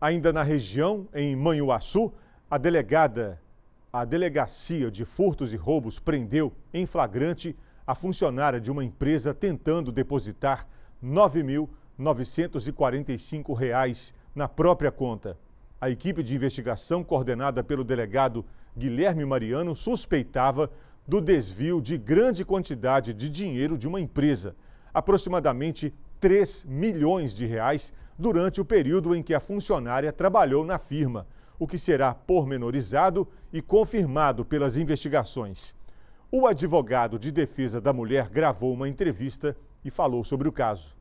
Ainda na região, em Manhuaçu, a delegada, a delegacia de furtos e roubos prendeu em flagrante a funcionária de uma empresa tentando depositar R$ 9.945 na própria conta. A equipe de investigação, coordenada pelo delegado Guilherme Mariano, suspeitava do desvio de grande quantidade de dinheiro de uma empresa, aproximadamente 3 milhões de reais durante o período em que a funcionária trabalhou na firma, o que será pormenorizado e confirmado pelas investigações. O advogado de defesa da mulher gravou uma entrevista e falou sobre o caso.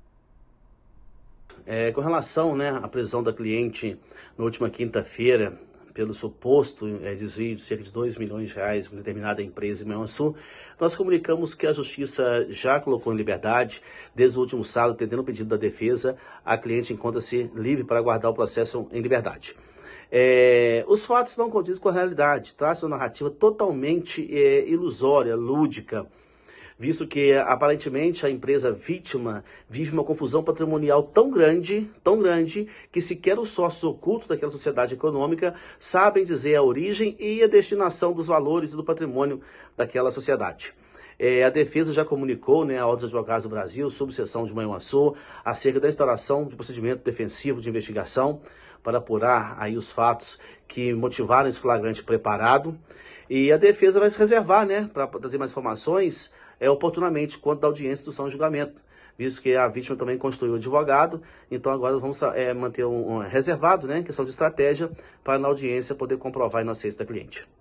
É, com relação né, à prisão da cliente na última quinta-feira, pelo suposto é, desvio de cerca de 2 milhões de reais em determinada empresa em Manhuaçu, nós comunicamos que a Justiça já colocou em liberdade, desde o último sábado, atendendo o pedido da defesa, a cliente encontra-se livre para guardar o processo em liberdade. É, os fatos não condizem com a realidade, traz uma narrativa totalmente é, ilusória, lúdica, visto que aparentemente a empresa vítima vive uma confusão patrimonial tão grande, tão grande, que sequer os sócios ocultos daquela sociedade econômica sabem dizer a origem e a destinação dos valores e do patrimônio daquela sociedade. É, a defesa já comunicou né, a Ordem dos Advogados do Brasil, subseção de Manhuaçu, acerca da instauração de procedimento defensivo de investigação para apurar aí os fatos que motivaram esse flagrante preparado. E a defesa vai se reservar, né, para trazer mais informações é, oportunamente quanto à audiência do são julgamento, visto que a vítima também construiu advogado, então agora vamos é, manter um, um, reservado, né, questão de estratégia, para na audiência poder comprovar a inocência da cliente.